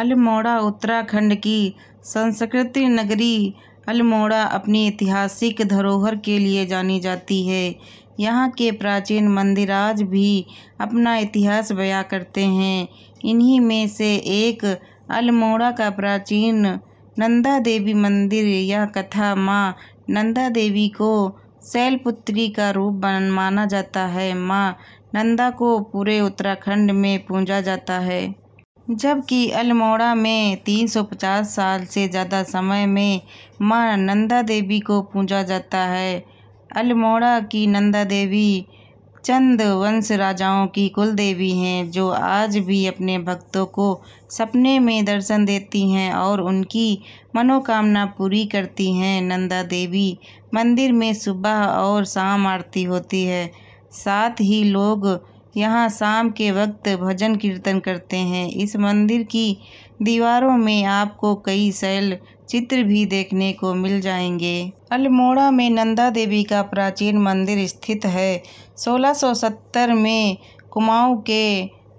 अल्मोड़ा उत्तराखंड की संस्कृति नगरी अल्मोड़ा अपनी ऐतिहासिक धरोहर के लिए जानी जाती है यहाँ के प्राचीन मंदिर आज भी अपना इतिहास बयां करते हैं इन्हीं में से एक अल्मोड़ा का प्राचीन नंदा देवी मंदिर यह कथा माँ नंदा देवी को शैलपुत्री का रूप माना जाता है माँ नंदा को पूरे उत्तराखंड में पूजा जाता है जबकि अल्मोड़ा में तीन सौ पचास साल से ज़्यादा समय में माँ नंदा देवी को पूजा जाता है अल्मोड़ा की नंदा देवी चंद वंश राजाओं की कुल देवी हैं जो आज भी अपने भक्तों को सपने में दर्शन देती हैं और उनकी मनोकामना पूरी करती हैं नंदा देवी मंदिर में सुबह और शाम आरती होती है साथ ही लोग यहाँ शाम के वक्त भजन कीर्तन करते हैं इस मंदिर की दीवारों में आपको कई शैल चित्र भी देखने को मिल जाएंगे अल्मोड़ा में नंदा देवी का प्राचीन मंदिर स्थित है 1670 में कुमाऊं के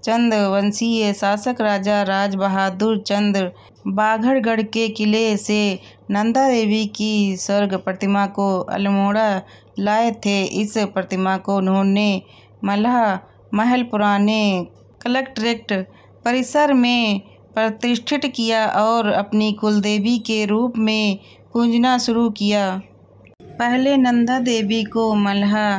चंद वंशीय शासक राजा राज बहादुर चंद्र बाघड़गढ़ के किले से नंदा देवी की स्वर्ग प्रतिमा को अल्मोड़ा लाए थे इस प्रतिमा को उन्होंने मल्हा महल पुराने कलेक्ट्रेट परिसर में प्रतिष्ठित किया और अपनी कुलदेवी के रूप में पूजना शुरू किया पहले नंदा देवी को मल्हा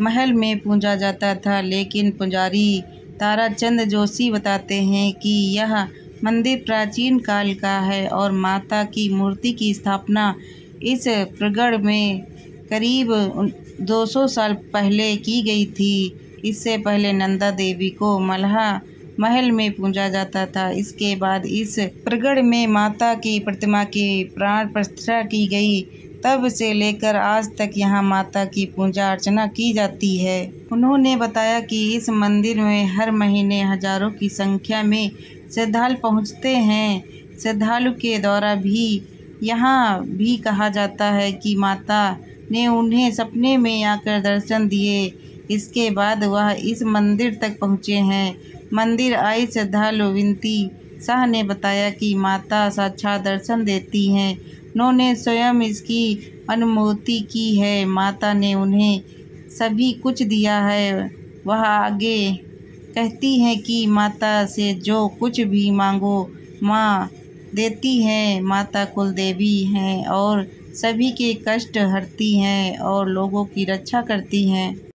महल में पूजा जाता था लेकिन पुजारी ताराचंद जोशी बताते हैं कि यह मंदिर प्राचीन काल का है और माता की मूर्ति की स्थापना इस प्रगढ़ में करीब 200 साल पहले की गई थी इससे पहले नंदा देवी को मल्हा महल में पूजा जाता था इसके बाद इस प्रगढ़ में माता की प्रतिमा की प्राण प्रतिष्ठा की गई तब से लेकर आज तक यहाँ माता की पूजा अर्चना की जाती है उन्होंने बताया कि इस मंदिर में हर महीने हजारों की संख्या में श्रद्धालु पहुँचते हैं श्रद्धालु के द्वारा भी यहाँ भी कहा जाता है कि माता ने उन्हें सपने में आकर दर्शन दिए इसके बाद वह इस मंदिर तक पहुँचे हैं मंदिर आई श्रद्धालु विनती शाह ने बताया कि माता साक्षा दर्शन देती हैं उन्होंने स्वयं इसकी अनुमति की है माता ने उन्हें सभी कुछ दिया है वह आगे कहती हैं कि माता से जो कुछ भी मांगो माँ देती हैं माता कुल देवी हैं और सभी के कष्ट हरती हैं और लोगों की रक्षा करती हैं